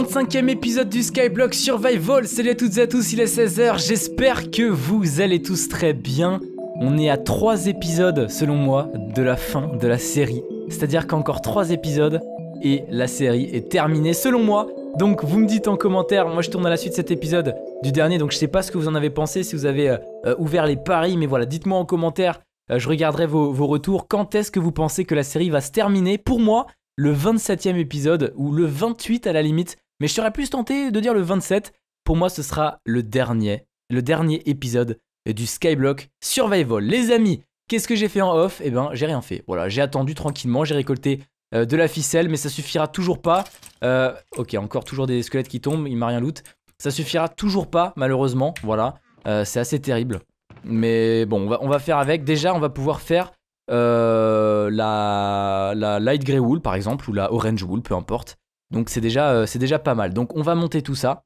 25 e épisode du Skyblock Survival, salut à toutes et à tous, il est 16h, j'espère que vous allez tous très bien. On est à 3 épisodes, selon moi, de la fin de la série. C'est-à-dire qu'encore 3 épisodes et la série est terminée, selon moi. Donc vous me dites en commentaire, moi je tourne à la suite cet épisode du dernier, donc je sais pas ce que vous en avez pensé, si vous avez euh, euh, ouvert les paris, mais voilà, dites-moi en commentaire, euh, je regarderai vos retours, quand est-ce que vous pensez que la série va se terminer. Pour moi, le 27e épisode ou le 28 à la limite, mais je serais plus tenté de dire le 27. Pour moi, ce sera le dernier, le dernier épisode du Skyblock Survival. Les amis, qu'est-ce que j'ai fait en off Eh ben, j'ai rien fait. Voilà, j'ai attendu tranquillement, j'ai récolté euh, de la ficelle, mais ça suffira toujours pas. Euh, ok, encore toujours des squelettes qui tombent, il m'a rien loot. Ça suffira toujours pas, malheureusement. Voilà, euh, c'est assez terrible. Mais bon, on va, on va, faire avec. Déjà, on va pouvoir faire euh, la, la, Light Grey Wool par exemple, ou la Orange Wool, peu importe. Donc c'est déjà, euh, c'est déjà pas mal. Donc on va monter tout ça.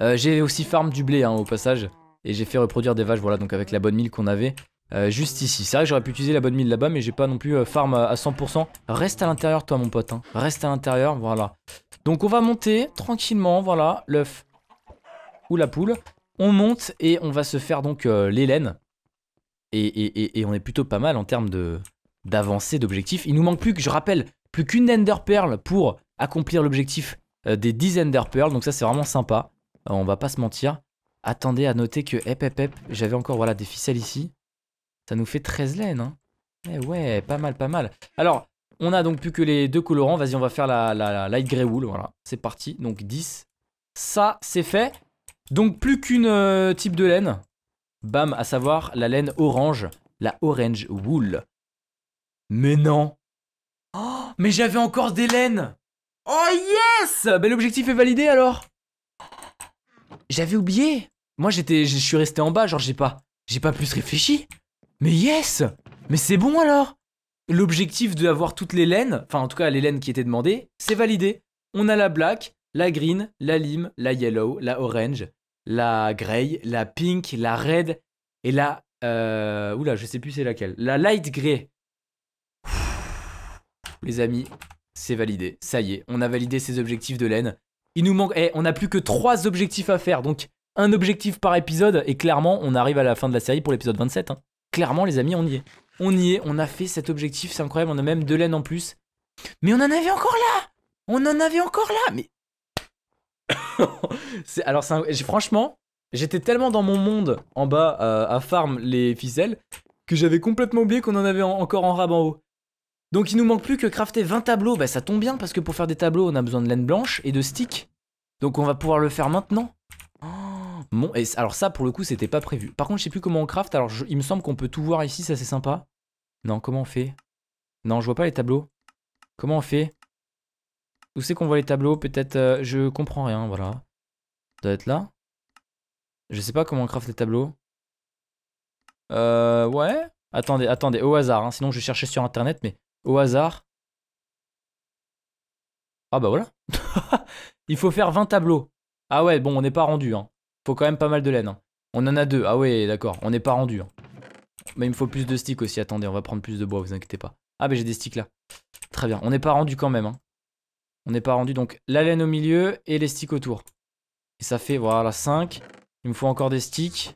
Euh, j'ai aussi farm du blé hein, au passage, et j'ai fait reproduire des vaches, voilà, donc avec la bonne mille qu'on avait. juste ici. ça j'aurais pu utiliser la bonne mille là-bas, mais j'ai pas non plus farm à 100%. Reste à l'intérieur, toi, mon pote. Hein. Reste à l'intérieur, voilà. Donc on va monter tranquillement, voilà, l'œuf ou la poule. On monte et on va se faire donc les laines. Et, on est plutôt pas mal en termes d'avancée, d'objectifs. Il nous manque plus que, je rappelle, plus qu'une Ender Pearl pour accomplir l'objectif euh, des 10 Ender Pearl. Donc ça, c'est vraiment sympa. Euh, on va pas se mentir. Attendez, à noter que, hep, j'avais encore voilà, des ficelles ici. Ça nous fait 13 laines. Hein. Eh ouais, pas mal, pas mal. Alors, on a donc plus que les deux colorants. Vas-y, on va faire la, light grey wool. Voilà, c'est parti. Donc 10. Ça, c'est fait. Donc plus qu'une euh, type de laine. Bam, à savoir la laine orange, la orange wool. Mais non oh, Mais j'avais encore des laines Oh yes Ben l'objectif est validé alors J'avais oublié Moi j'étais, je suis resté en bas, genre j'ai pas, j'ai pas plus réfléchi Mais yes Mais c'est bon alors L'objectif d'avoir toutes les laines, enfin en tout cas les laines qui étaient demandées, c'est validé. On a la black, la green, la lime, la yellow, la orange, la grey, la pink, la red et la... Euh, oula, je sais plus c'est laquelle. La light grey. Les amis, c'est validé. Ça y est, on a validé ces objectifs de laine. Il nous manque... Eh, on a plus que 3 objectifs à faire. Donc, un objectif par épisode. Et clairement, on arrive à la fin de la série pour l'épisode 27. Hein. Clairement, les amis, on y est. On y est, on a fait cet objectif, c'est incroyable. On a même de laine en plus. Mais on en avait encore là On en avait encore là Mais alors, franchement, j'étais tellement dans mon monde en bas euh, à farm les ficelles que j'avais complètement oublié qu'on en avait encore en rab en haut. Donc il nous manque plus que crafter 20 tableaux, bah ça tombe bien parce que pour faire des tableaux on a besoin de laine blanche et de sticks. Donc on va pouvoir le faire maintenant. Oh, alors ça pour le coup c'était pas prévu. Par contre je sais plus comment on craft, alors il me semble qu'on peut tout voir ici, ça c'est sympa. Non comment on fait Non je vois pas les tableaux. Comment on fait où c'est qu'on voit les tableaux Peut-être... Euh, je comprends rien, voilà. Ça doit être là. Je sais pas comment on craft les tableaux. Euh... Ouais Attendez, attendez, au hasard. Hein. Sinon, je vais chercher sur Internet, mais au hasard. Ah bah voilà. Il faut faire 20 tableaux. Ah ouais, bon, on n'est pas rendu. Hein. Faut quand même pas mal de laine. Hein. On en a deux. Ah ouais, d'accord. On n'est pas rendu. Hein. Mais il me faut plus de sticks aussi. Attendez, on va prendre plus de bois, vous inquiétez pas. Ah, mais j'ai des sticks là. Très bien. On n'est pas rendu quand même. Hein. On n'est pas rendu. Donc la laine au milieu et les sticks autour. Et ça fait, voilà, 5. Il me faut encore des sticks.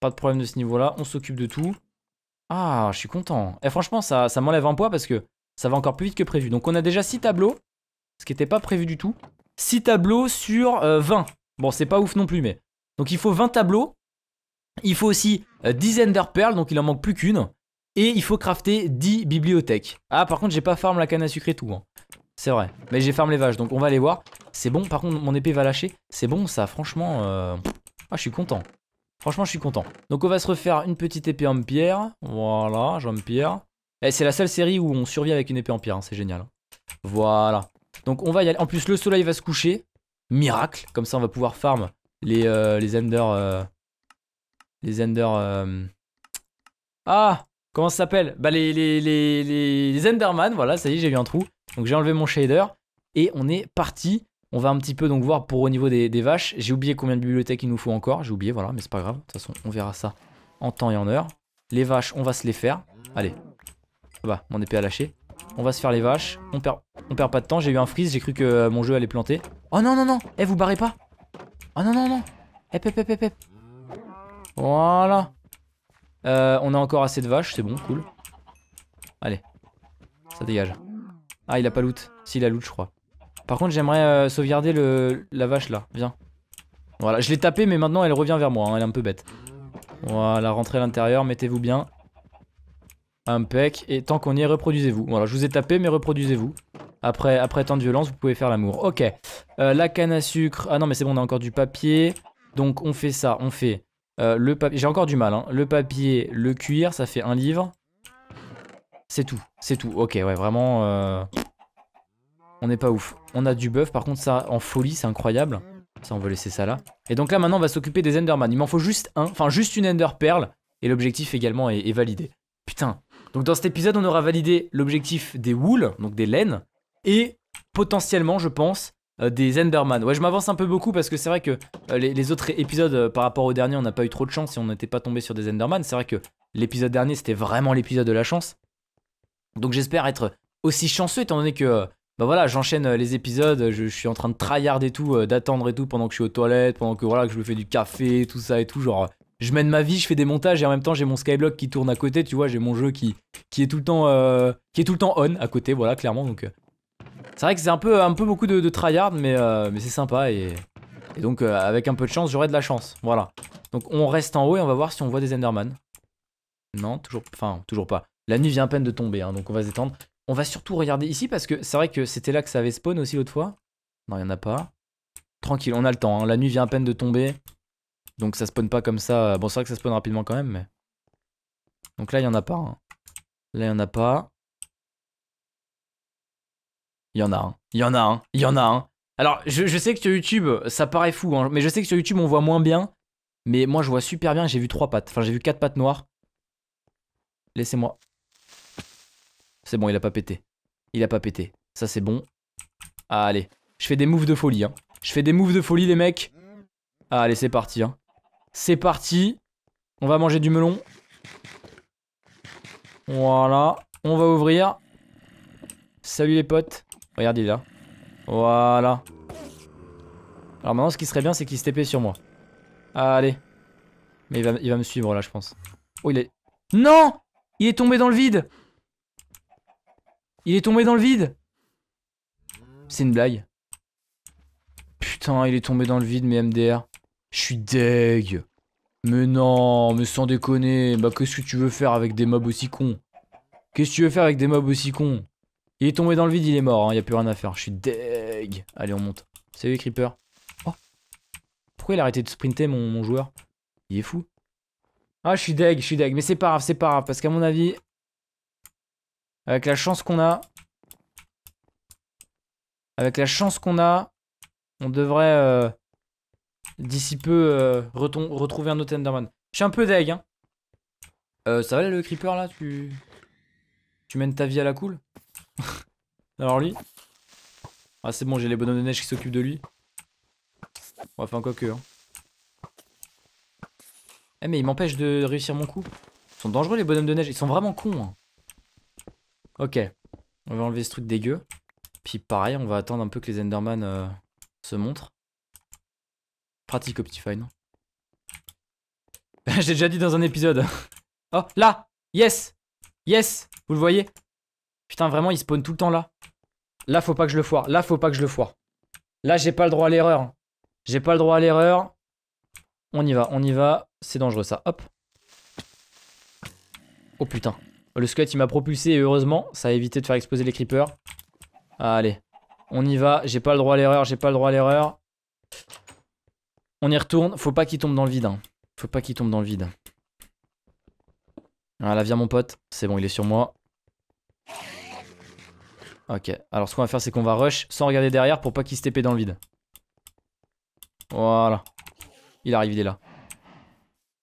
Pas de problème de ce niveau-là. On s'occupe de tout. Ah, je suis content. Et eh, franchement, ça, ça m'enlève un poids parce que ça va encore plus vite que prévu. Donc on a déjà 6 tableaux, ce qui n'était pas prévu du tout. 6 tableaux sur 20. Euh, bon, c'est pas ouf non plus, mais... Donc il faut 20 tableaux. Il faut aussi 10 euh, Ender Pearls, donc il en manque plus qu'une. Et il faut crafter 10 bibliothèques. Ah, par contre, j'ai pas farm la canne à sucre et tout. Hein. C'est vrai. Mais j'ai ferme les vaches, donc on va aller voir. C'est bon, par contre, mon épée va lâcher. C'est bon, ça, franchement... Euh, ah, je suis content. Franchement, je suis content. Donc on va se refaire une petite épée en pierre. Voilà, une pierre. Et eh, c'est la seule série où on survit avec une épée en pierre, hein, c'est génial. Voilà. Donc on va y aller. En plus, le soleil va se coucher. Miracle. Comme ça, on va pouvoir farm les, euh, les Ender... Euh, les Ender... Ah Comment ça s'appelle Bah les, les, les, les, Enderman, voilà, ça y est, j'ai eu un trou. Donc j'ai enlevé mon shader et on est parti. On va un petit peu donc voir pour au niveau des, vaches. J'ai oublié combien de bibliothèques il nous faut encore. J'ai oublié, voilà, mais c'est pas grave. De toute façon, on verra ça en temps et en heure. Les vaches, on va se les faire. Allez. Ah bah, mon épée a lâché. On va se faire les vaches. On perd, on perd pas de temps. J'ai eu un freeze. J'ai cru que euh, mon jeu allait planter. Oh non, non, non. Eh, vous barrez pas. Oh non, non, non. Hep, eh, hep, hep, hep, Voilà. Euh, on a encore assez de vaches. C'est bon, cool. Allez. Ça dégage. Ah, il a pas loot. Si, il a loot, je crois. Par contre, j'aimerais euh, sauvegarder le, la vache là. Viens. Voilà, je l'ai tapée, mais maintenant elle revient vers moi. Hein. Elle est un peu bête. Voilà, rentrez à l'intérieur, mettez-vous bien. Un pec Et tant qu'on y est, reproduisez-vous. Voilà, je vous ai tapé, mais reproduisez-vous. Après, après tant de violence, vous pouvez faire l'amour. Ok. Euh, la canne à sucre. Ah non, mais c'est bon, on a encore du papier. Donc on fait ça. On fait euh, le papier. J'ai encore du mal. Hein. Le papier, le cuir, ça fait un livre. C'est tout, c'est tout. Ok, ouais, vraiment... Euh, on n'est pas ouf. On a du buff, par contre ça en folie, c'est incroyable. Ça, on veut laisser ça là. Et donc là, maintenant, on va s'occuper des Enderman. Il m'en faut juste un, enfin juste une Ender Pearl. Et l'objectif également est, validé. Putain. Donc dans cet épisode, on aura validé l'objectif des Wool, donc des laines, et potentiellement, je pense, euh, des Enderman. Ouais, je m'avance un peu beaucoup parce que c'est vrai que euh, les, autres épisodes par rapport au dernier, on n'a pas eu trop de chance si on n'était pas tombé sur des Enderman. C'est vrai que l'épisode dernier, c'était vraiment l'épisode de la chance. Donc j'espère être aussi chanceux étant donné que euh, bah voilà, j'enchaîne euh, les épisodes, je, suis en train de tryhard et tout, euh, d'attendre et tout pendant que je suis aux toilettes, pendant que voilà que je me fais du café, tout ça et tout, genre je mène ma vie, je fais des montages et en même temps j'ai mon skyblock qui tourne à côté, tu vois, j'ai mon jeu qui, qui est tout le temps qui est tout le temps on à côté, voilà clairement donc c'est vrai que c'est un peu un peu beaucoup de, tryhard mais mais c'est sympa et, donc avec un peu de chance j'aurai de la chance, voilà. Donc on reste en haut et on va voir si on voit des Enderman. Non, toujours, enfin toujours pas. La nuit vient à peine de tomber, hein, donc on va s'étendre. On va surtout regarder ici parce que c'est vrai que c'était là que ça avait spawn aussi l'autre fois. Non, il n'y en a pas. Tranquille, on a le temps. Hein. La nuit vient à peine de tomber. Donc ça spawn pas comme ça. Bon, c'est vrai que ça spawn rapidement quand même, mais... Donc là, il n'y en a pas. Hein. Là, il n'y en a pas. Il y en a un. Il y en a un. Il y en a un. Alors, je, sais que sur YouTube, ça paraît fou, mais je sais que sur YouTube, on voit moins bien. Mais moi, je vois super bien. J'ai vu trois pattes. Enfin, j'ai vu quatre pattes noires. Laissez-moi. C'est bon, il a pas pété. Il a pas pété. Ça, c'est bon. Ah, allez. Je fais des moves de folie. Hein. Je fais des moves de folie, les mecs. Ah, allez, c'est parti. Hein. C'est parti. On va manger du melon. Voilà. On va ouvrir. Salut les potes. Regardez là. Voilà. Alors maintenant, ce qui serait bien, c'est qu'il se TP sur moi. Ah, allez. Mais il va, il va me suivre là, je pense. Oh, il est... Non Il est tombé dans le vide il est tombé dans le vide C'est une blague. Putain, il est tombé dans le vide, mes MDR. Je suis deg. Mais non, mais sans déconner. Bah, qu'est-ce que tu veux faire avec des mobs aussi cons Qu'est-ce que tu veux faire avec des mobs aussi cons Il est tombé dans le vide, il est mort. Il hein, y a plus rien à faire. Je suis deg. Allez, on monte. Salut, Creeper. Oh Pourquoi il a arrêté de sprinter, mon, mon joueur Il est fou. Ah, je suis deg, je suis deg. Mais c'est pas grave, c'est pas grave. Parce qu'à mon avis, avec la chance qu'on a. Avec la chance qu'on a, on devrait euh, d'ici peu euh, retrouver un autre Enderman. Je suis un peu deg. Hein. Euh, ça va le creeper là tu... tu mènes ta vie à la cool Alors lui Ah c'est bon, j'ai les bonhommes de neige qui s'occupent de lui. On va faire un que Hein. Eh mais il m'empêche de réussir mon coup. Ils sont dangereux les bonhommes de neige, ils sont vraiment cons. Hein. Ok. On va enlever ce truc dégueu. Puis pareil, on va attendre un peu que les Enderman euh, se montrent. Pratique Optifine. non J'ai déjà dit dans un épisode. oh, là Yes Yes Vous le voyez Putain, vraiment, il spawn tout le temps là. Là, faut pas que je le foire. Là, faut pas que je le foire. Là, j'ai pas le droit à l'erreur. J'ai pas le droit à l'erreur. On y va, on y va. C'est dangereux ça. Hop. Oh putain. Le squat il m'a propulsé et heureusement, ça a évité de faire exploser les creepers. Ah, allez, on y va. J'ai pas le droit à l'erreur, j'ai pas le droit à l'erreur. On y retourne. Faut pas qu'il tombe dans le vide. Hein. Faut pas qu'il tombe dans le vide. Voilà, viens mon pote. C'est bon, il est sur moi. Ok, alors ce qu'on va faire, c'est qu'on va rush sans regarder derrière pour pas qu'il se dans le vide. Voilà. Il arrive, il est là.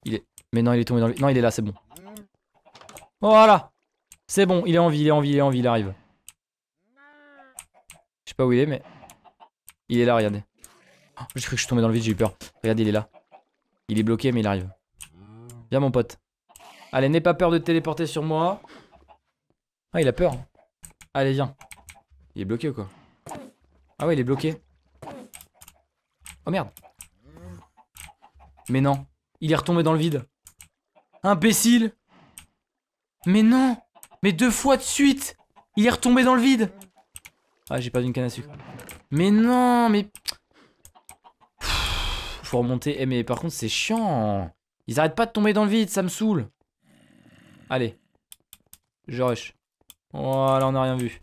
Il est... Mais non, il est tombé dans le vide. Non, il est là, c'est bon. Voilà. C'est bon, il est en vie, il est en vie, il est en vie, il arrive. Je sais pas où il est, mais... Il est là, regardez. Oh, je cru que je suis tombé dans le vide, j'ai eu peur. Regardez, il est là. Il est bloqué, mais il arrive. Viens, mon pote. Allez, n'aie pas peur de téléporter sur moi. Ah, il a peur. Allez, viens. Il est bloqué ou quoi Ah ouais, il est bloqué. Oh merde. Mais non. Il est retombé dans le vide. Imbécile mais non Mais deux fois de suite Il est retombé dans le vide Ah, j'ai pas une canne à sucre. Mais non, mais... faut remonter. Eh, mais par contre, c'est chiant. Ils arrêtent pas de tomber dans le vide, ça me saoule. Allez. Je rush. Voilà, on a rien vu.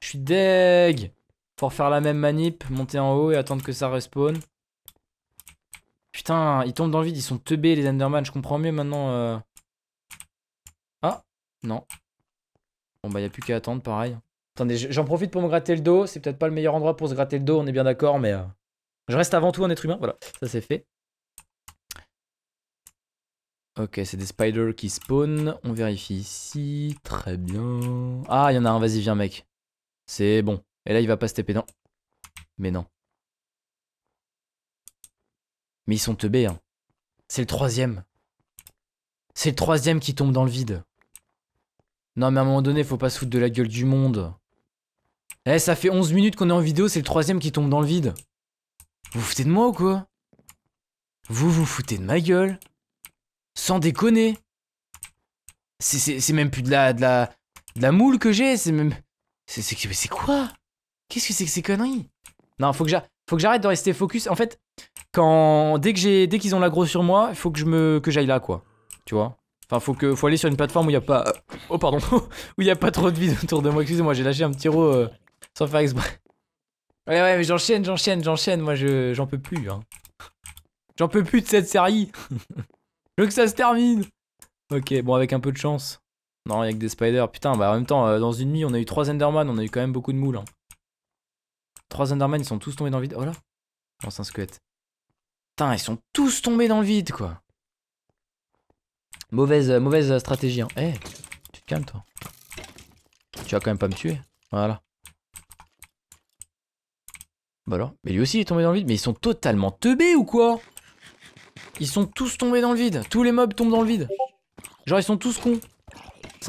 Je suis deg Faut refaire la même manip, monter en haut et attendre que ça respawn. Putain, ils tombent dans le vide, ils sont teubés les Enderman, je comprends mieux maintenant... Euh, non. Bon bah y a plus qu'à attendre pareil. Attendez, j'en profite pour me gratter le dos. C'est peut-être pas le meilleur endroit pour se gratter le dos, on est bien d'accord, mais euh, je reste avant tout un être humain. Voilà, ça c'est fait. Ok, c'est des spiders qui spawn. On vérifie ici. Très bien. Ah, il y en a un, vas-y, viens, mec. C'est bon. Et là, il va pas se taper. Non. Mais non. Mais ils sont teubés, hein. C'est le troisième. C'est le troisième qui tombe dans le vide. Non, mais à un moment donné, faut pas se foutre de la gueule du monde. Eh, ça fait 11 minutes qu'on est en vidéo, c'est le troisième qui tombe dans le vide. Vous vous foutez de moi ou quoi Vous vous foutez de ma gueule Sans déconner C'est même plus de la, de la, de la moule que j'ai, c'est même... C'est quoi Qu'est-ce que c'est que ces conneries Non, faut que j'arrête de rester focus. En fait, quand dès que j'ai dès qu'ils ont grosse sur moi, il faut que je me que j'aille là quoi. Tu vois Enfin, faut, que, faut aller sur une plateforme où il n'y a pas. Oh, pardon. où il n'y a pas trop de vide autour de moi. Excusez-moi, j'ai lâché un petit row euh, sans faire exprès. Ouais, ouais, mais j'enchaîne, j'enchaîne, j'enchaîne. Moi, j'en peux plus. Hein. J'en peux plus de cette série. je veux que ça se termine. Ok, bon, avec un peu de chance. Non, il a que des spiders. Putain, bah en même temps, euh, dans une nuit, on a eu trois Enderman. On a eu quand même beaucoup de moules. Hein. Trois Enderman, ils sont tous tombés dans le vide. Oh là. oh c'est un squelette. Putain, ils sont tous tombés dans le vide, quoi. Mauvaise, euh, mauvaise stratégie. Hein. Eh tu te calmes toi. Tu vas quand même pas me tuer. Voilà. Bah alors. Mais lui aussi il est tombé dans le vide. Mais ils sont totalement teubés ou quoi Ils sont tous tombés dans le vide. Tous les mobs tombent dans le vide. Genre ils sont tous cons.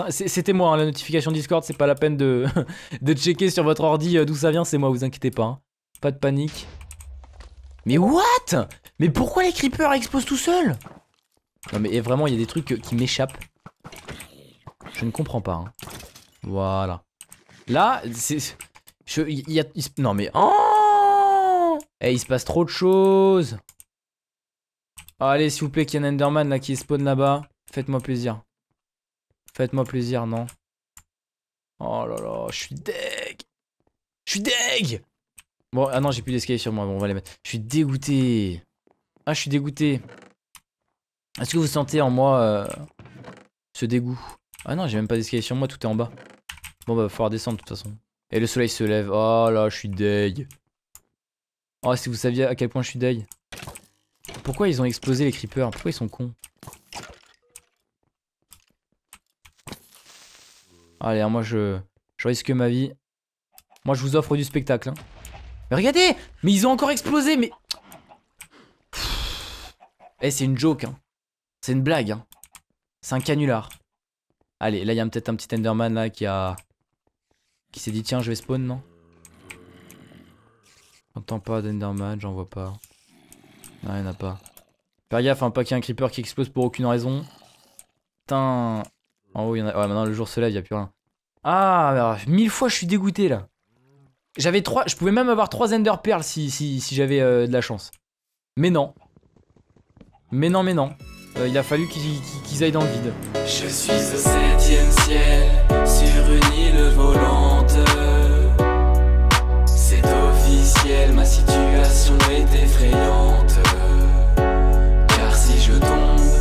C'était moi, hein, la notification Discord, c'est pas la peine de, de checker sur votre ordi euh, d'où ça vient, c'est moi, vous inquiétez pas. Hein. Pas de panique. Mais what Mais pourquoi les creepers explosent tout seuls non mais vraiment il y a des trucs qui m'échappent. Je ne comprends pas. Hein. Voilà. Là, c'est... Il Non mais... Oh Eh, il se passe trop de choses Allez, s'il vous plaît, qu'il y a un Enderman là qui spawn là-bas. Faites-moi plaisir. Faites-moi plaisir, non Oh là là, je suis deg Je suis deg Bon, ah non, j'ai plus d'escalier sur moi. Bon, on va les mettre. Je suis dégoûté Ah, je suis dégoûté est-ce que vous sentez en moi euh, ce dégoût Ah non, j'ai même pas d'escalier sur moi, tout est en bas. Bon bah, va falloir descendre de toute façon. Et le soleil se lève. Oh là, je suis deg. Oh, si vous saviez à quel point je suis deg. Pourquoi ils ont explosé les creepers Pourquoi ils sont cons Allez, hein, moi je, je risque ma vie. Moi je vous offre du spectacle. Hein. Mais regardez Mais ils ont encore explosé, mais... Eh, c'est une joke, hein. C'est une blague. Hein. C'est un canular. Allez, là, il y a peut-être un petit Enderman là qui a. Qui s'est dit, tiens, je vais spawn, non J'entends pas d'Enderman, j'en vois pas. Ah il n'y en a pas. Faire gaffe, hein, pas qu'il y ait un creeper qui explose pour aucune raison. Putain. En haut, il y en a. Ouais, maintenant le jour se lève, il n'y a plus rien. Ah, alors, bah, mille fois, je suis dégoûté là. J'avais trois. Je pouvais même avoir trois Ender Pearls si, si, j'avais euh, de la chance. Mais non. Mais non, mais non. Euh, il a fallu qu'ils aillent dans le vide. Car si je tombe,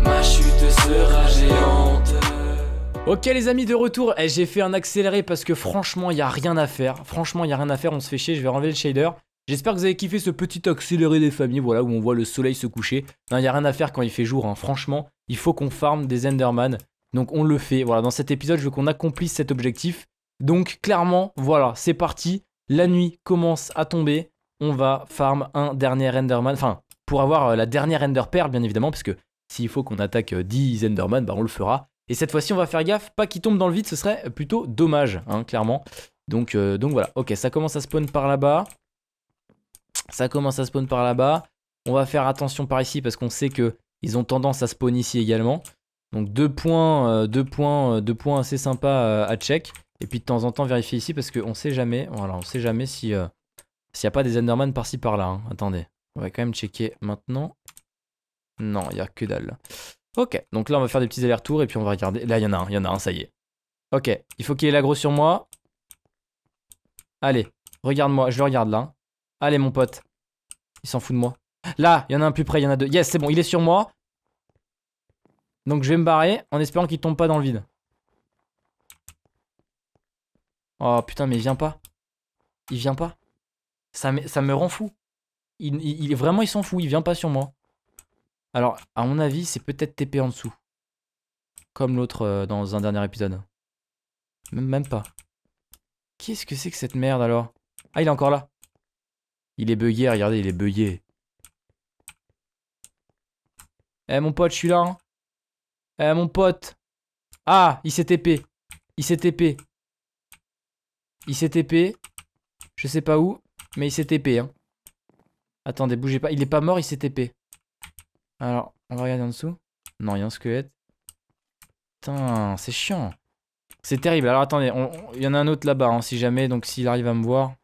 ma chute sera géante. Ok les amis de retour, eh, j'ai fait un accéléré parce que franchement il n'y a rien à faire, franchement il n'y a rien à faire, on se fait chier, je vais enlever le shader. J'espère que vous avez kiffé ce petit accéléré des familles, voilà, où on voit le soleil se coucher. Il n'y a rien à faire quand il fait jour, hein. franchement, il faut qu'on farme des Enderman. Donc on le fait, voilà, dans cet épisode, je veux qu'on accomplisse cet objectif. Donc clairement, voilà, c'est parti, la nuit commence à tomber, on va farm un dernier Enderman, enfin, pour avoir euh, la dernière Ender Pearl, bien évidemment, parce que s'il faut qu'on attaque 10 euh, Enderman, bah on le fera. Et cette fois-ci, on va faire gaffe, pas qu'il tombe dans le vide, ce serait plutôt dommage, hein, clairement. Donc, euh, donc voilà, ok, ça commence à spawn par là-bas. Ça commence à spawn par là-bas. On va faire attention par ici parce qu'on sait que ils ont tendance à spawn ici également. Donc deux points, euh, deux points, euh, deux points assez sympas euh, à check. Et puis de temps en temps vérifier ici parce qu'on sait jamais. Voilà, on sait jamais si s'il n'y a pas des Enderman par-ci par-là. Hein. Attendez, on va quand même checker maintenant. Non, il n'y a que dalle. Ok, donc là on va faire des petits allers-retours et puis on va regarder. Là il y en a un, il y en a un, ça y est. Ok, il faut qu'il y ait l'aggro sur moi. Allez, regarde-moi, je le regarde là. Allez, mon pote. Il s'en fout de moi. Là, il y en a un plus près, il y en a deux. Yes, c'est bon, il est sur moi. Donc je vais me barrer en espérant qu'il tombe pas dans le vide. Oh putain, mais il vient pas. Il vient pas. Ça me, ça me rend fou. Il, il, vraiment, il s'en fout, il vient pas sur moi. Alors, à mon avis, c'est peut-être TP en dessous. Comme l'autre euh, dans un dernier épisode. même pas. Qu'est-ce que c'est que cette merde alors Ah, il est encore là. Il est bugué, regardez, il est bugué. Eh mon pote, je suis là. Hein. Eh mon pote. Ah, il s'est TP. Il s'est TP. Il s'est TP. Je sais pas où, mais il s'est TP. Hein. Attendez, bougez pas. Il est pas mort, il s'est TP. Alors, on va regarder en dessous. Non, rien y a un squelette. Putain, c'est chiant. C'est terrible. Alors attendez, il y en a un autre là-bas, hein, si jamais. Donc s'il arrive à me voir.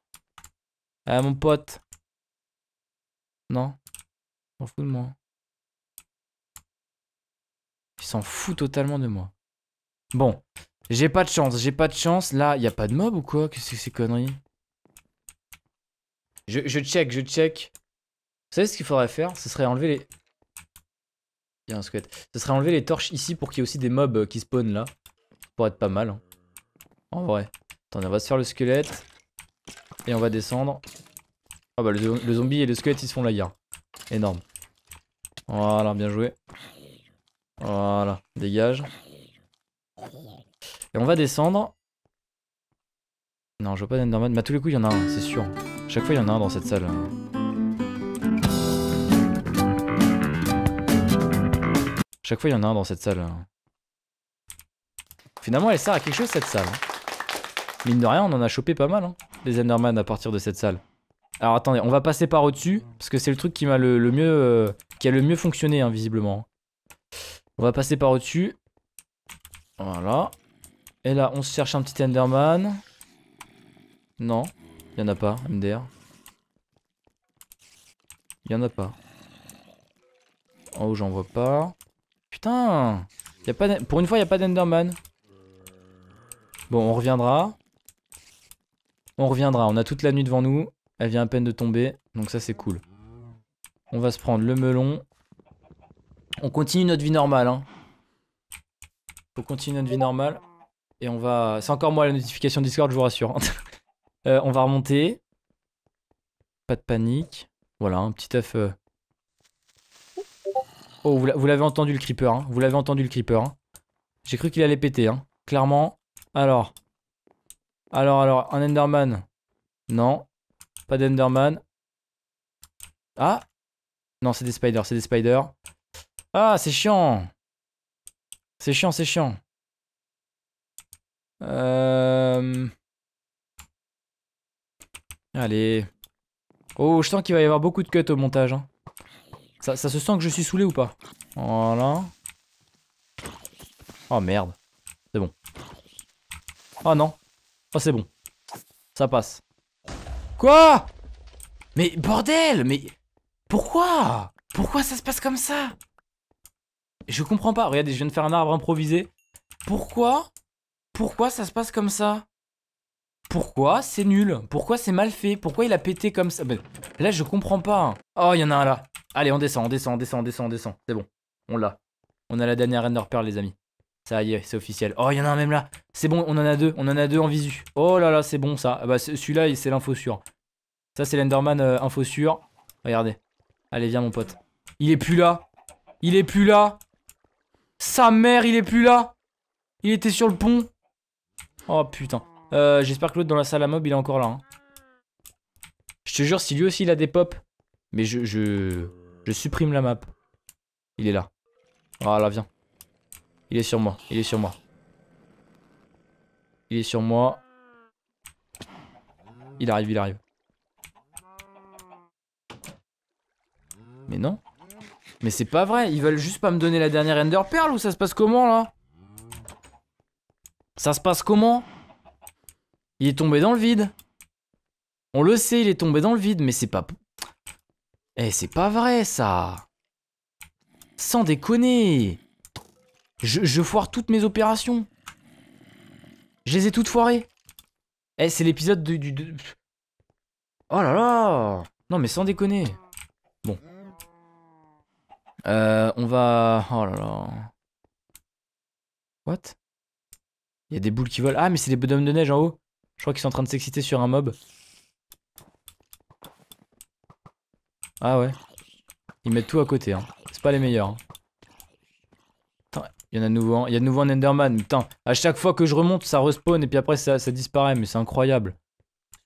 Eh mon pote. Non. il S'en fout de moi. Il s'en fout totalement de moi. Bon. J'ai pas de chance, j'ai pas de chance. Là, il y a pas de mob ou quoi Qu'est-ce que c'est conneries je, check, je check. Vous savez ce qu'il faudrait faire Ce serait enlever les... Il y a un squelette. Ce serait enlever les torches ici pour qu'il y ait aussi des mobs euh, qui spawnent là. Pour être pas mal. Hein. En vrai. Attendez, on va se faire le squelette. Et on va descendre. Ah bah le, zombie et le squelette ils se font la guerre. Énorme. Voilà, bien joué. Voilà, dégage. Et on va descendre. Non, je vois pas d'Enderman. Mais à tous les coups, il y en a un, c'est sûr. chaque fois, il y en a un dans cette salle. chaque fois, il y en a un dans cette salle. Finalement, elle sert à quelque chose, cette salle. Hein. Mine de rien, on en a chopé pas mal, hein, les Enderman à partir de cette salle. Alors attendez, on va passer par au-dessus, parce que c'est le truc qui m'a le, mieux... Euh, qui a le mieux fonctionné, invisiblement hein, visiblement. On va passer par au-dessus. Voilà. Et là, on se cherche un petit Enderman. Non, il n'y en a pas, MDR. Il n'y en a pas. Oh, j'en vois pas. Putain a pas Pour une fois, il n'y a pas d'Enderman. Bon, on reviendra. On reviendra, on a toute la nuit devant nous. Elle vient à peine de tomber, donc ça c'est cool. On va se prendre le melon. On continue notre vie normale. On hein. Faut continuer notre vie normale. Et on va... C'est encore moi la notification Discord, je vous rassure. Hein. Euh, on va remonter. Pas de panique. Voilà, un petit œuf... Euh. Oh, vous l'avez entendu le creeper, hein. Vous l'avez entendu le creeper, J'ai cru qu'il allait péter, Clairement. Alors. Alors, alors, un Enderman. Non. Pas d'Enderman. Ah Non, c'est des spiders, c'est des spiders. Ah, c'est chiant C'est chiant, c'est chiant. Euh, allez. Oh, je sens qu'il va y avoir beaucoup de cuts au montage. Hein. Ça, ça se sent que je suis saoulé ou pas Voilà. Oh merde. C'est bon. Oh non. Oh c'est bon. Ça passe. Quoi Mais bordel Mais pourquoi Pourquoi ça se passe comme ça Je comprends pas. Regardez, je viens de faire un arbre improvisé. Pourquoi Pourquoi ça se passe comme ça Pourquoi c'est nul Pourquoi c'est mal fait Pourquoi il a pété comme ça ben, Là, je comprends pas. Hein. Oh, il y en a un là. Allez, on descend, on descend, on descend, on descend, on descend. C'est bon. On l'a. On a la dernière Ender Pearl, les amis. Ça y est, c'est officiel. Oh, il y en a un même là. C'est bon, on en a deux. On en a deux en visu. Oh là là, c'est bon ça. Ah bah, celui-là, c'est l'info sûre. Ça, c'est l'Enderman euh, info sûr. Regardez. Allez, viens, mon pote. Il est plus là. Il est plus là. Sa mère, il est plus là. Il était sur le pont. Oh putain. Euh, J'espère que l'autre dans la salle à mob, il est encore là. Hein. Je te jure, si lui aussi il a des pop. Mais je, je, je supprime la map. Il est là. Oh là viens. Il est sur moi. Il est sur moi. Il est sur moi. Il arrive, il arrive. Mais non. Mais c'est pas vrai. Ils veulent juste pas me donner la dernière Ender Pearl ou ça se passe comment là Ça se passe comment Il est tombé dans le vide. On le sait, il est tombé dans le vide, mais c'est pas... Eh, c'est pas vrai ça Sans déconner je, foire toutes mes opérations. Je les ai toutes foirées. Eh, c'est l'épisode du, Oh là là Non mais sans déconner. Bon. Euh, on va... Oh là là. What Il y a des boules qui volent. Ah mais c'est des bonhommes de neige en haut. Je crois qu'ils sont en train de s'exciter sur un mob. Ah ouais. Ils mettent tout à côté. Hein. C'est pas les meilleurs. Hein. Il y en a de nouveau, il y a nouveau un Enderman. Putain, à chaque fois que je remonte, ça respawn et puis après ça, disparaît, mais c'est incroyable.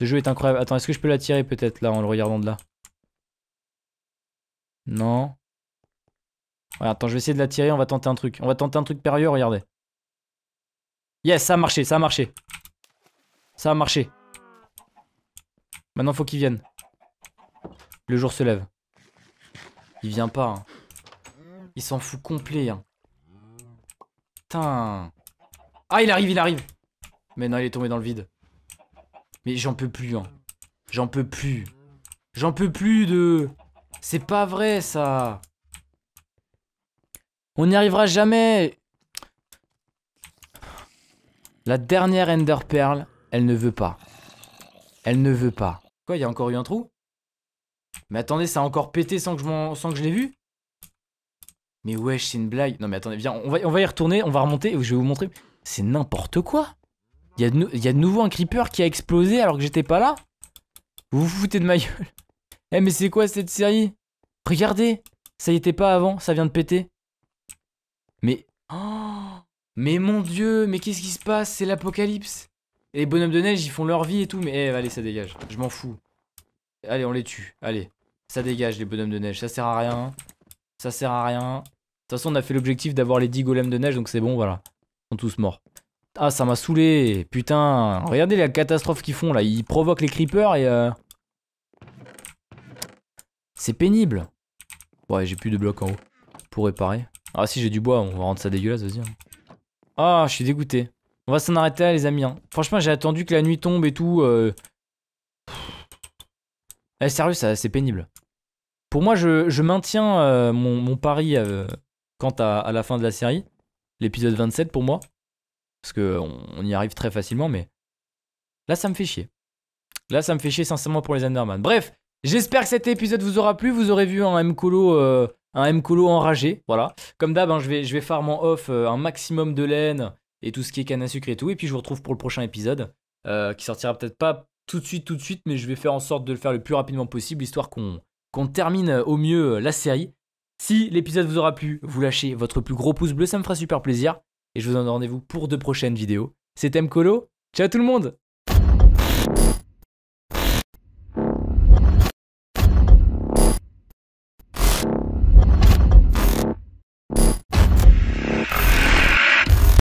Ce jeu est incroyable. Attends, est-ce que je peux l'attirer peut-être là en le regardant de là Non. attends, je vais essayer de l'attirer, on va tenter un truc. On va tenter un truc périlleux, regardez. Yes, ça a marché, ça a marché. Ça a marché. Maintenant, faut qu'il vienne. Le jour se lève. Il vient pas. Hein. Il s'en fout complet. Hein. Putain. Ah, il arrive, il arrive. Mais non, il est tombé dans le vide. Mais j'en peux plus, hein. J'en peux plus. J'en peux plus de... C'est pas vrai, ça. On n'y arrivera jamais. La dernière Ender Pearl, elle ne veut pas. Elle ne veut pas. Quoi, il y a encore eu un trou Mais attendez, ça a encore pété sans que je, sans que je l'ai vu mais wesh, c'est une blague. Non mais attendez, viens, on va, on va y retourner, on va remonter, et je vais vous montrer. C'est n'importe quoi. Il y, a de, nouveau un creeper qui a explosé alors que j'étais pas là. Vous vous foutez de ma gueule. Eh mais c'est quoi cette série Regardez, ça y était pas avant, ça vient de péter. Mais... Oh, mais mon dieu, mais qu'est-ce qui se passe C'est l'apocalypse. Et les bonhommes de neige, ils font leur vie et tout, mais eh, allez, ça dégage. Je m'en fous. Allez, on les tue. Allez. Ça dégage, les bonhommes de neige. Ça sert à rien. Ça sert à rien. De toute façon, on a fait l'objectif d'avoir les 10 golems de neige, donc c'est bon, voilà. Ils sont tous morts. Ah, ça m'a saoulé, putain. Regardez la catastrophe qu'ils font, là. Ils provoquent les creepers et... Euh, c'est pénible. Ouais, j'ai plus de blocs en haut. Pour réparer. Ah si, j'ai du bois, on va rendre ça dégueulasse, vas-y. Hein. Ah, je suis dégoûté. On va s'en arrêter là, les amis. Hein. Franchement, j'ai attendu que la nuit tombe et tout. Euh... Eh, sérieux, c'est pénible. Pour moi, je, maintiens euh, mon, mon, pari... Euh, quant à, la fin de la série, l'épisode 27 pour moi, parce qu'on on y arrive très facilement, mais là ça me fait chier. Là ça me fait chier sincèrement pour les Enderman. Bref, j'espère que cet épisode vous aura plu, vous aurez vu un M-Colo euh, enragé, voilà. Comme d'hab, hein, je, vais, je vais farm en off euh, un maximum de laine et tout ce qui est canne à sucre et tout, et puis je vous retrouve pour le prochain épisode, euh, qui sortira peut-être pas tout de suite, tout de suite, mais je vais faire en sorte de le faire le plus rapidement possible, histoire qu'on qu'on termine au mieux la série si l'épisode vous aura plu, vous lâchez votre plus gros pouce bleu, ça me fera super plaisir. Et je vous donne rendez-vous pour de prochaines vidéos. C'était Mkolo, ciao tout le monde